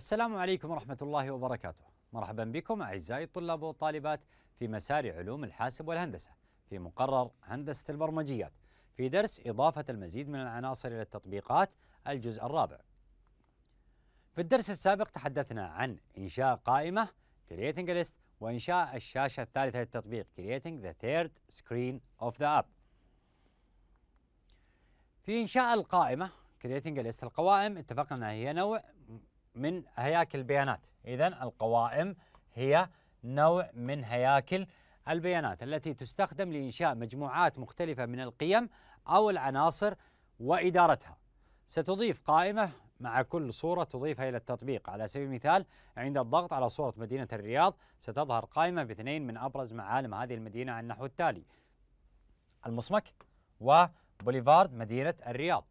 السلام عليكم ورحمة الله وبركاته مرحبا بكم أعزائي الطلاب والطالبات في مسار علوم الحاسب والهندسة في مقرر هندسة البرمجيات في درس إضافة المزيد من العناصر إلى التطبيقات الجزء الرابع في الدرس السابق تحدثنا عن إنشاء قائمة Creating List وإنشاء الشاشة الثالثة للتطبيق Creating the Third Screen of the App في إنشاء القائمة Creating List القوائم اتفقنا هي نوع من هياكل البيانات إذا القوائم هي نوع من هياكل البيانات التي تستخدم لإنشاء مجموعات مختلفة من القيم أو العناصر وإدارتها ستضيف قائمة مع كل صورة تضيفها إلى التطبيق على سبيل المثال عند الضغط على صورة مدينة الرياض ستظهر قائمة باثنين من أبرز معالم هذه المدينة على النحو التالي المصمك وبوليفارد مدينة الرياض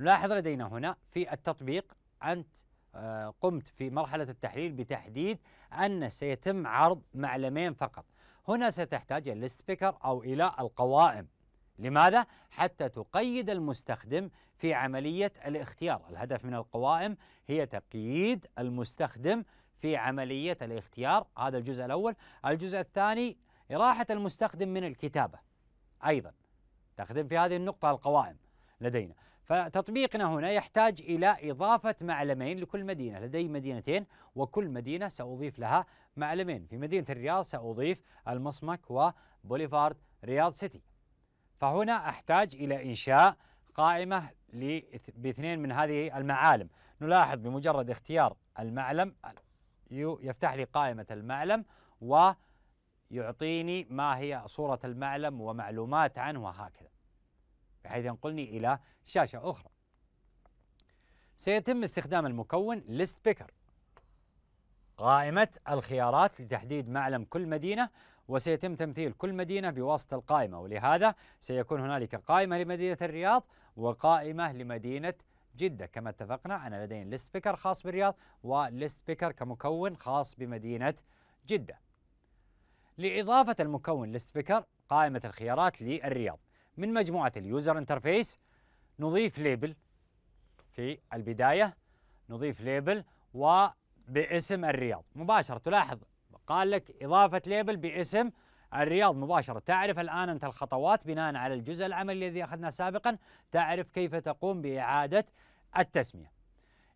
نلاحظ لدينا هنا في التطبيق أنت آه، قمت في مرحلة التحليل بتحديد أن سيتم عرض معلمين فقط هنا ستحتاج الليست بيكر أو إلى القوائم لماذا؟ حتى تقيد المستخدم في عملية الاختيار الهدف من القوائم هي تقييد المستخدم في عملية الاختيار هذا الجزء الأول الجزء الثاني إراحة المستخدم من الكتابة أيضا تخدم في هذه النقطة القوائم لدينا فتطبيقنا هنا يحتاج إلى إضافة معلمين لكل مدينة لدي مدينتين وكل مدينة سأضيف لها معلمين في مدينة الرياض سأضيف المصمك وبوليفارد رياض سيتي فهنا أحتاج إلى إنشاء قائمة باثنين من هذه المعالم نلاحظ بمجرد اختيار المعلم يفتح لي قائمة المعلم ويعطيني ما هي صورة المعلم ومعلومات عنه وهكذا بحيث ينقلني إلى شاشة أخرى سيتم استخدام المكون list picker قائمة الخيارات لتحديد معلم كل مدينة وسيتم تمثيل كل مدينة بواسطة القائمة ولهذا سيكون هنالك قائمة لمدينة الرياض وقائمة لمدينة جدة كما اتفقنا أنا لدينا ليست بيكر خاص بالرياض وليست بيكر كمكون خاص بمدينة جدة لإضافة المكون ليست بيكر قائمة الخيارات للرياض من مجموعة اليوزر انترفيس نضيف ليبل في البداية نضيف ليبل وباسم الرياض مباشرة تلاحظ قال لك إضافة ليبل باسم الرياض مباشرة تعرف الآن أنت الخطوات بناء على الجزء العملي الذي أخذناه سابقا تعرف كيف تقوم بإعادة التسمية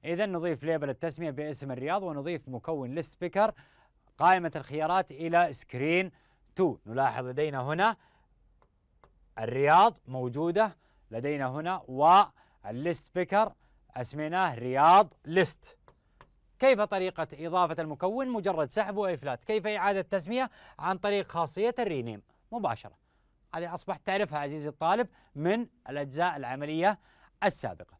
إذا نضيف ليبل التسمية باسم الرياض ونضيف مكون ليست بيكر قائمة الخيارات إلى سكرين 2 نلاحظ لدينا هنا الرياض موجودة لدينا هنا والليست بيكر أسميناه رياض ليست كيف طريقة إضافة المكون مجرد سحب وإفلات كيف إعادة تسمية عن طريق خاصية الرينيم مباشرة هذه أصبحت تعرفها عزيزي الطالب من الأجزاء العملية السابقة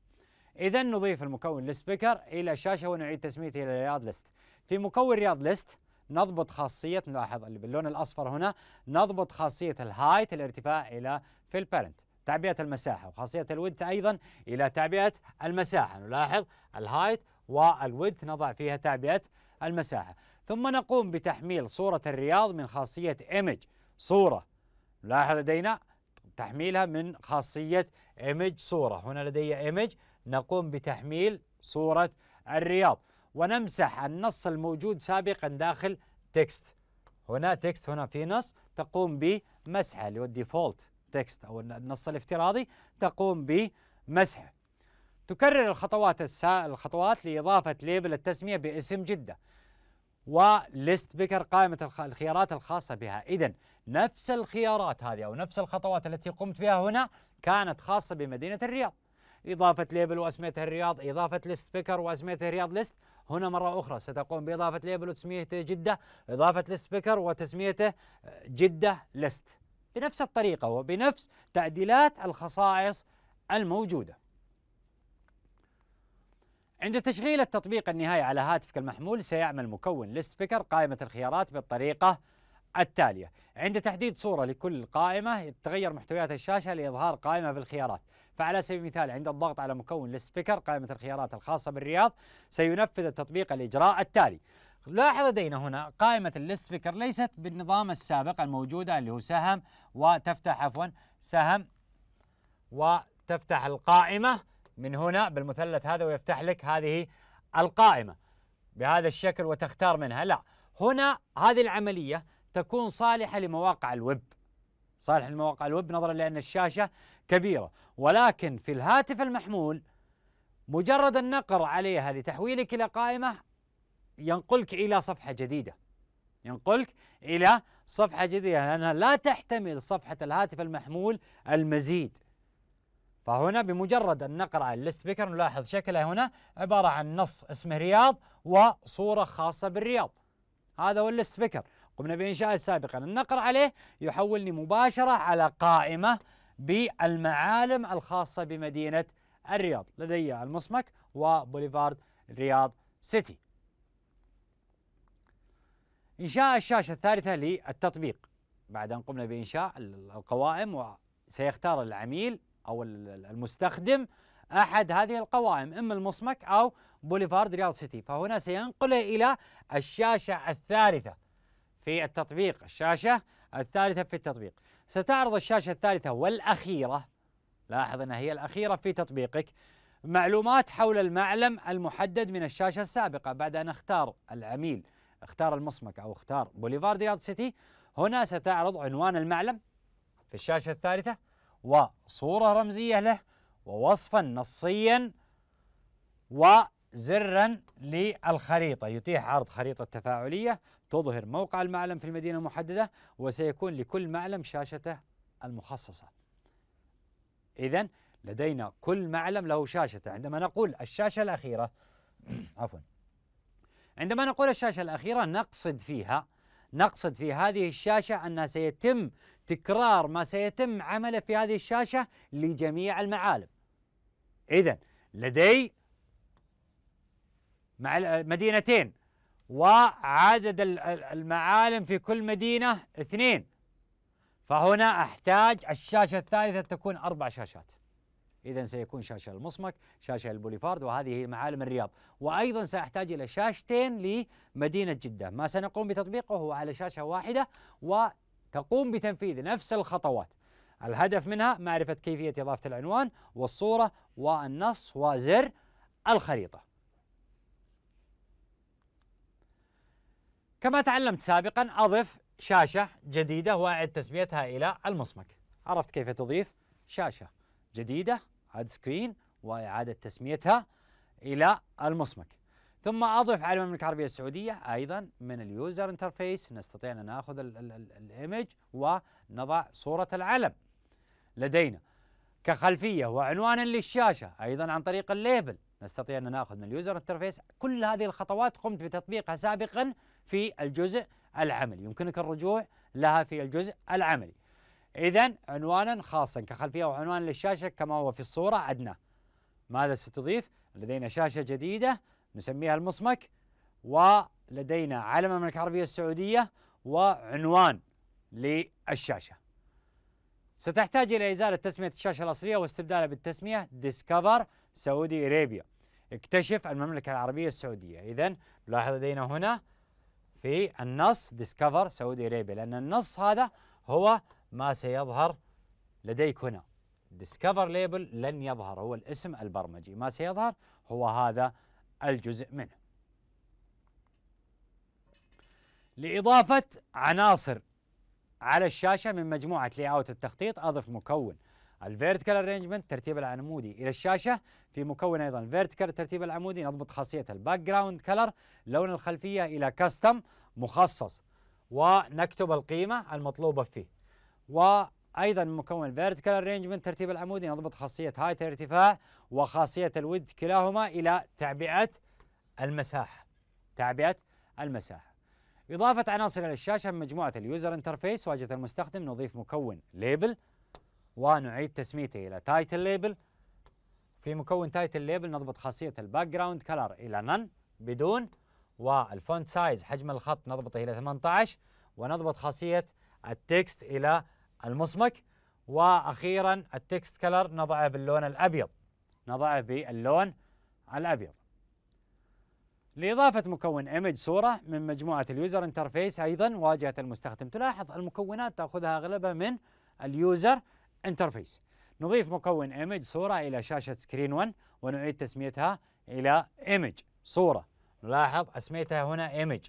إذا نضيف المكون ليست بيكر إلى الشاشة ونعيد تسميته إلى رياض ليست في مكون رياض ليست نضبط خاصية نلاحظ اللي باللون الأصفر هنا نضبط خاصية الهايت الارتفاع إلى في البارنت تعبئة المساحة وخاصية الودث أيضا إلى تعبئة المساحة نلاحظ الهايت والودث نضع فيها تعبئة المساحة ثم نقوم بتحميل صورة الرياض من خاصية إيمج صورة نلاحظ لدينا تحميلها من خاصية إيمج صورة هنا لدي إيمج نقوم بتحميل صورة الرياض ونمسح النص الموجود سابقا داخل تكست هنا تكست هنا في نص تقوم بمسحه اللي هو الديفولت تكست او النص الافتراضي تقوم بمسحه تكرر الخطوات السا... الخطوات لاضافه ليبل التسميه باسم جده وليست بكر قائمه الخيارات الخاصه بها اذا نفس الخيارات هذه او نفس الخطوات التي قمت بها هنا كانت خاصه بمدينه الرياض إضافة ليبل وأسميتها الرياض إضافة ليست بيكر وأسميتها الرياض ليست هنا مرة أخرى ستقوم بإضافة ليبل وتسميته جدة إضافة ليست بيكر وتسميته آه، جدة ليست بنفس الطريقة وبنفس تعديلات الخصائص الموجودة عند تشغيل التطبيق النهائي على هاتفك المحمول سيعمل مكون ليست بيكر قائمة الخيارات بالطريقة التالية عند تحديد صورة لكل قائمة تغير محتويات الشاشة لإظهار قائمة بالخيارات فعلى سبيل المثال عند الضغط على مكون السبيكر قائمة الخيارات الخاصة بالرياض سينفذ التطبيق الإجراء التالي لاحظ لدينا هنا قائمة السبيكر بيكر ليست بالنظام السابق الموجودة اللي هو سهم وتفتح عفوا سهم وتفتح القائمة من هنا بالمثلث هذا ويفتح لك هذه القائمة بهذا الشكل وتختار منها لا هنا هذه العملية تكون صالحة لمواقع الويب صالح لمواقع الويب نظرا لأن الشاشة كبيرة ولكن في الهاتف المحمول مجرد النقر عليها لتحويلك إلى قائمة ينقلك إلى صفحة جديدة ينقلك إلى صفحة جديدة لأنها لا تحتمل صفحة الهاتف المحمول المزيد فهنا بمجرد أن نقرأ الليست بيكر نلاحظ شكله هنا عبارة عن نص اسمه رياض وصورة خاصة بالرياض هذا هو الليست بيكر قمنا بإنشاء سابقا النقر عليه يحولني مباشرة على قائمة بالمعالم الخاصة بمدينة الرياض لدي المصمك وبوليفارد رياض سيتي إنشاء الشاشة الثالثة للتطبيق بعد أن قمنا بإنشاء القوائم وسيختار العميل أو المستخدم أحد هذه القوائم إما المصمك أو بوليفارد ريال سيتي فهنا سينقله إلى الشاشة الثالثة في التطبيق الشاشة الثالثة في التطبيق ستعرض الشاشة الثالثة والأخيرة لاحظ أنها هي الأخيرة في تطبيقك معلومات حول المعلم المحدد من الشاشة السابقة بعد أن اختار العميل اختار المصمك أو اختار بوليفارد رياض سيتي هنا ستعرض عنوان المعلم في الشاشة الثالثة وصورة رمزية له ووصفا نصيا زرا للخريطة يتيح عرض خريطة تفاعلية تظهر موقع المعلم في المدينة المحددة وسيكون لكل معلم شاشته المخصصة إذا لدينا كل معلم له شاشته عندما نقول الشاشة الأخيرة عفوا عندما نقول الشاشة الأخيرة نقصد فيها نقصد في هذه الشاشة أنها سيتم تكرار ما سيتم عمله في هذه الشاشة لجميع المعالم إذا لدي مع مدينتين وعدد المعالم في كل مدينة اثنين فهنا أحتاج الشاشة الثالثة تكون أربع شاشات إذا سيكون شاشة المصمك شاشة البوليفارد وهذه هي معالم الرياض وأيضا سأحتاج إلى شاشتين لمدينة جدة ما سنقوم بتطبيقه هو على شاشة واحدة وتقوم بتنفيذ نفس الخطوات الهدف منها معرفة كيفية إضافة العنوان والصورة والنص وزر الخريطة كما تعلمت سابقا أضف شاشة جديدة وأعد تسميتها إلى المصمك عرفت كيف تضيف شاشة جديدة اد سكرين وإعادة تسميتها إلى المصمك ثم أضف على المملكة العربية السعودية أيضا من اليوزر انترفيس نستطيع أن نأخذ الإيمج ونضع صورة العلم لدينا كخلفية وعنوانا للشاشة أيضا عن طريق الليبل نستطيع أن نأخذ من اليوزر انترفيس كل هذه الخطوات قمت بتطبيقها سابقا في الجزء العملي يمكنك الرجوع لها في الجزء العملي إذا عنوانا خاصا كخلفية وعنوان للشاشة كما هو في الصورة عندنا ماذا ستضيف؟ لدينا شاشة جديدة نسميها المصمك ولدينا علم المملكة العربية السعودية وعنوان للشاشة ستحتاج إلى إزالة تسمية الشاشة الأصلية واستبدالها بالتسمية ديسكفر سعودي أريبيا اكتشف المملكة العربية السعودية إذا لاحظ لدينا هنا في النص ديسكفر سعودي أرابيا لأن النص هذا هو ما سيظهر لديك هنا ديسكفر ليبل لن يظهر هو الاسم البرمجي ما سيظهر هو هذا الجزء منه لإضافة عناصر على الشاشة من مجموعة لي التخطيط أضف مكون الفيرتيكال ارينجمنت ترتيب العمودي الى الشاشه في مكون ايضا فيرتيكال الترتيب العمودي نضبط خاصيه الباك جراوند كلر لون الخلفيه الى كاستم مخصص ونكتب القيمه المطلوبه فيه وايضا مكون فيرتيكال ارينجمنت ترتيب العمودي نضبط خاصيه هايت الارتفاع وخاصيه الود كلاهما الى تعبئه المساحه تعبئه المساحه إضافة عناصر إلى الشاشة من مجموعة اليوزر انترفيس واجهة المستخدم نضيف مكون ليبل ونعيد تسميته إلى تايتل ليبل في مكون تايتل ليبل نضبط خاصية الباك جراوند كلر إلى نن بدون والفونت سايز حجم الخط نضبطه إلى 18 ونضبط خاصية التكست إلى المصمك وأخيرا التكست كلر نضعه باللون الأبيض نضعه باللون الأبيض لإضافة مكون ايمج صورة من مجموعة اليوزر انترفيس أيضا واجهة المستخدم تلاحظ المكونات تأخذها أغلبها من اليوزر انترفيس نضيف مكون ايمج صورة إلى شاشة سكرين 1 ونعيد تسميتها إلى ايمج صورة نلاحظ أسميتها هنا ايمج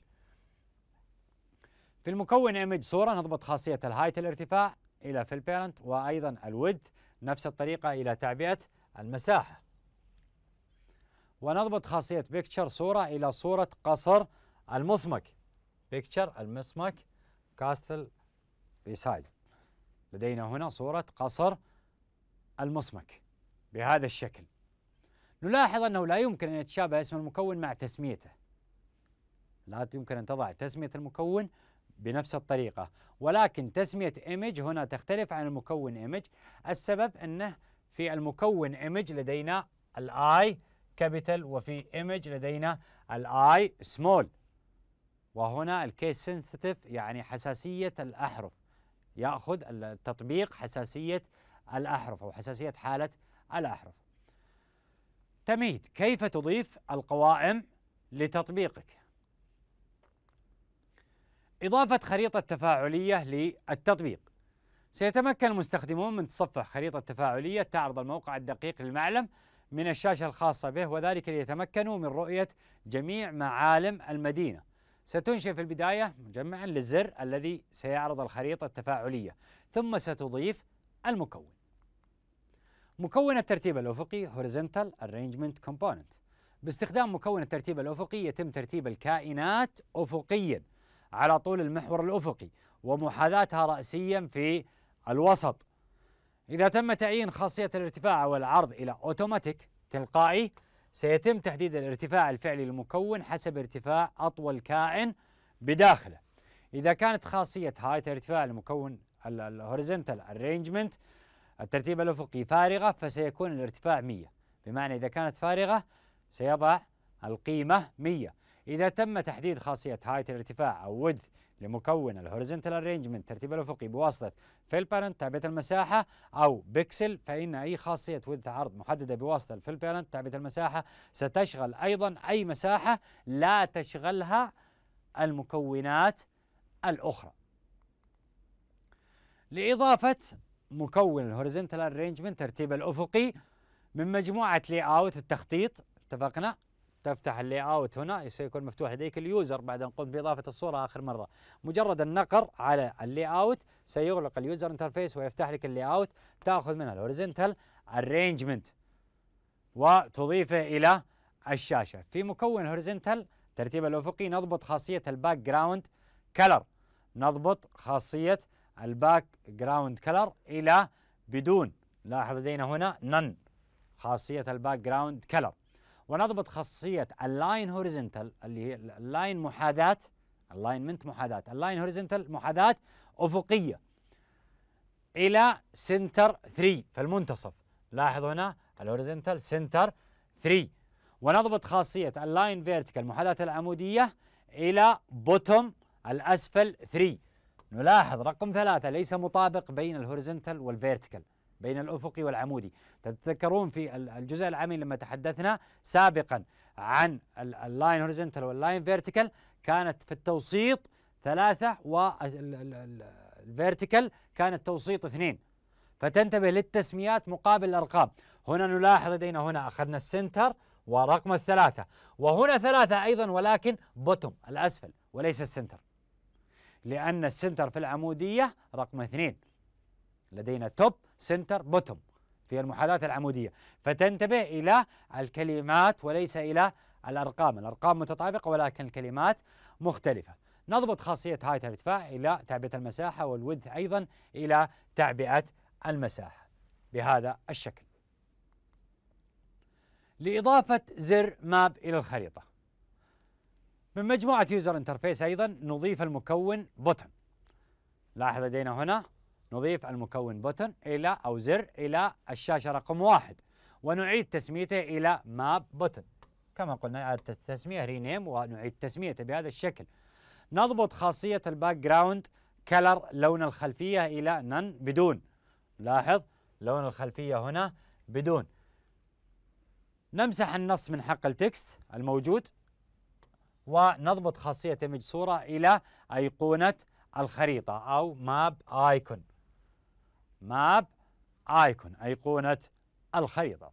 في المكون ايمج صورة نضبط خاصية الهايت الارتفاع إلى في البيرنت وأيضا الود نفس الطريقة إلى تعبئة المساحة ونضبط خاصية بيكتشر صورة إلى صورة قصر المصمك بيكتشر المصمك كاستل ريسايزد لدينا هنا صورة قصر المصمك بهذا الشكل نلاحظ أنه لا يمكن أن يتشابه اسم المكون مع تسميته لا يمكن أن تضع تسمية المكون بنفس الطريقة ولكن تسمية image هنا تختلف عن المكون image السبب أنه في المكون image لدينا الاي كابيتال وفي image لدينا الاي سمول وهنا الكيس سنسيتيف يعني حساسية الأحرف ياخذ التطبيق حساسيه الاحرف او حساسيه حاله الاحرف. تمهيد كيف تضيف القوائم لتطبيقك؟ إضافة خريطة تفاعلية للتطبيق سيتمكن المستخدمون من تصفح خريطة تفاعلية تعرض الموقع الدقيق للمعلم من الشاشة الخاصة به وذلك ليتمكنوا من رؤية جميع معالم المدينة ستنشئ في البداية مجمعا للزر الذي سيعرض الخريطة التفاعلية ثم ستضيف المكون مكون الترتيب الأفقي Horizontal Arrangement Component باستخدام مكون الترتيب الأفقي يتم ترتيب الكائنات أفقيا على طول المحور الأفقي ومحاذاتها رأسيا في الوسط إذا تم تعيين خاصية الارتفاع والعرض إلى أوتوماتيك تلقائي سيتم تحديد الارتفاع الفعلي للمكون حسب ارتفاع أطول كائن بداخله إذا كانت خاصية هاي ارتفاع المكون الهوريزنتال ارينجمنت الترتيب الأفقي فارغة فسيكون الارتفاع 100 بمعنى إذا كانت فارغة سيضع القيمة 100 إذا تم تحديد خاصية هاي الارتفاع أو width لمكون الهوريزونتال ارينجمنت ترتيب الافقي بواسطه فيل بارنت تعبئه المساحه او بيكسل فان اي خاصيه ويدث عرض محدده بواسطه الفيل بارنت تعبئه المساحه ستشغل ايضا اي مساحه لا تشغلها المكونات الاخرى. لاضافه مكون الهوريزونتال ارينجمنت ترتيب الافقي من مجموعه لي اوت التخطيط اتفقنا تفتح اللي اوت هنا سيكون مفتوح لديك اليوزر بعد ان قمت باضافه الصوره اخر مره مجرد النقر على اللي اوت سيغلق اليوزر انترفيس ويفتح لك اللي اوت تاخذ منها الهوريزنتال ارينجمنت وتضيفه الى الشاشه في مكون هوريزنتال الترتيب الافقي نضبط خاصيه الباك جراوند كلر نضبط خاصيه الباك جراوند كلر الى بدون لاحظ لدينا هنا نن خاصيه الباك جراوند كلر ونضبط خاصية اللاين هوريزنتال اللي هي اللاين محاذاة اللاينمنت محاذاة اللاين هوريزنتال محاذاة أفقية إلى سنتر 3 في المنتصف لاحظ هنا الهوريزنتال سنتر 3 ونضبط خاصية اللاين فيرتيكال محاذاة العمودية إلى بوتوم الأسفل 3 نلاحظ رقم ثلاثة ليس مطابق بين الهوريزنتال والفيرتيكال بين الأفقي والعمودي تتذكرون في الجزء العامي لما تحدثنا سابقا عن اللاين هوريزونتال واللاين فيرتيكال كانت في التوسيط ثلاثة والفيرتيكال كان التوسيط اثنين فتنتبه للتسميات مقابل الأرقام هنا نلاحظ لدينا هنا أخذنا السنتر ورقم الثلاثة وهنا ثلاثة أيضا ولكن بوتوم الأسفل وليس السنتر لأن السنتر في العمودية رقم اثنين لدينا توب سنتر بوتوم في المحاذاة العمودية فتنتبه إلى الكلمات وليس إلى الأرقام الأرقام متطابقة ولكن الكلمات مختلفة نضبط خاصية هايت الارتفاع إلى تعبئة المساحة والودث أيضا إلى تعبئة المساحة بهذا الشكل لإضافة زر ماب إلى الخريطة من مجموعة يوزر انترفيس أيضا نضيف المكون بوتن لاحظ لدينا هنا نضيف المكون بوتن إلى أو زر إلى الشاشة رقم واحد ونعيد تسميته إلى ماب بوتن كما قلنا إعادة التسمية رينيم ونعيد تسميته بهذا الشكل نضبط خاصية الباك جراوند كلر لون الخلفية إلى نن بدون لاحظ لون الخلفية هنا بدون نمسح النص من حق التكست الموجود ونضبط خاصية ايمج صورة إلى أيقونة الخريطة أو ماب آيكون ماب آيكون أيقونة الخريطة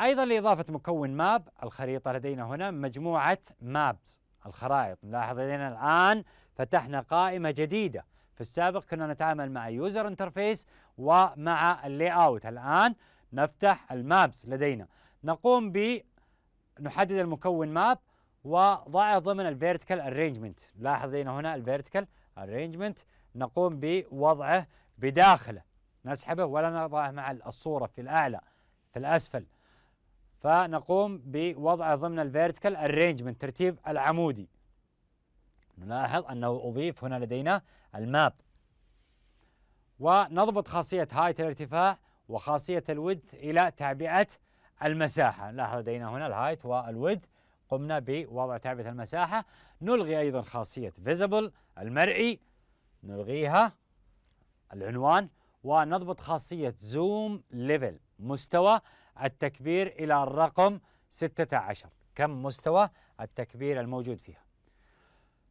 أيضا لإضافة مكون ماب الخريطة لدينا هنا مجموعة مابس الخرائط نلاحظ لدينا الآن فتحنا قائمة جديدة في السابق كنا نتعامل مع يوزر انترفيس ومع اللي اوت الآن نفتح المابس لدينا نقوم ب نحدد المكون ماب وضعه ضمن الفيرتيكال ارينجمنت لاحظ لدينا هنا الفيرتيكال arrangement نقوم بوضعه بداخله نسحبه ولا نضعه مع الصورة في الأعلى في الأسفل فنقوم بوضعه ضمن الفيرتيكال arrangement ترتيب العمودي نلاحظ أنه أضيف هنا لدينا الماب ونضبط خاصية هايت الارتفاع وخاصية الودث إلى تعبئة المساحة نلاحظ لدينا هنا الهايت والودث قمنا بوضع تعبئة المساحة نلغي أيضا خاصية فيزبل المرئي نلغيها العنوان ونضبط خاصية زوم ليفل مستوى التكبير إلى الرقم 16 كم مستوى التكبير الموجود فيها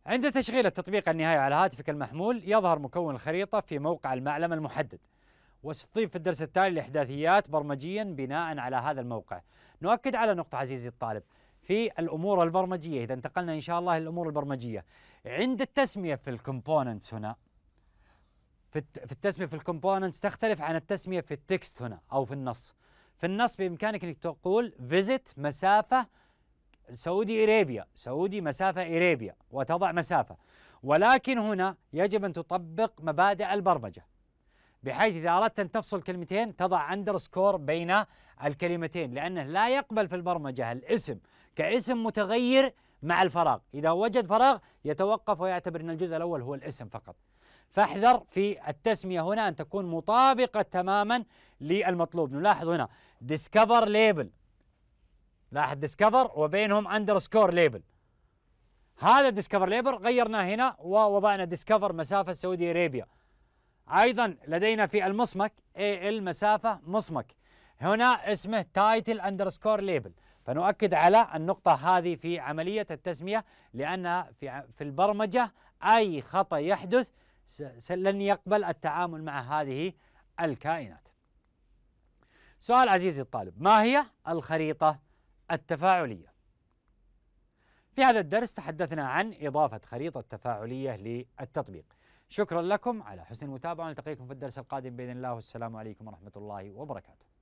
عند تشغيل التطبيق النهائي على هاتفك المحمول يظهر مكون الخريطة في موقع المعلم المحدد وستضيف في الدرس التالي الإحداثيات برمجيا بناء على هذا الموقع نؤكد على نقطة عزيزي الطالب في الامور البرمجيه اذا انتقلنا ان شاء الله للامور البرمجيه عند التسميه في الكومبوننتس هنا في التسميه في الكومبوننتس تختلف عن التسميه في التكست هنا او في النص في النص بامكانك انك تقول فيزت مسافه سعودي اريبيا سعودي مسافه اريبيا وتضع مسافه ولكن هنا يجب ان تطبق مبادئ البرمجه بحيث إذا أردت أن تفصل كلمتين تضع أندرسكور بين الكلمتين لأنه لا يقبل في البرمجة الاسم كاسم متغير مع الفراغ إذا وجد فراغ يتوقف ويعتبر أن الجزء الأول هو الاسم فقط فاحذر في التسمية هنا أن تكون مطابقة تماما للمطلوب نلاحظ هنا discover label لاحظ discover وبينهم underscore label هذا discover label غيرناه هنا ووضعنا discover مسافة سعودية أرابيا أيضا لدينا في المصمك مسافه مصمك هنا اسمه تايتل اندرسكور ليبل فنؤكد على النقطة هذه في عملية التسمية لأنها في في البرمجة أي خطأ يحدث لن يقبل التعامل مع هذه الكائنات. سؤال عزيزي الطالب ما هي الخريطة التفاعلية؟ في هذا الدرس تحدثنا عن إضافة خريطة تفاعلية للتطبيق. شكرا لكم على حسن المتابعه نلتقيكم في الدرس القادم باذن الله والسلام عليكم ورحمه الله وبركاته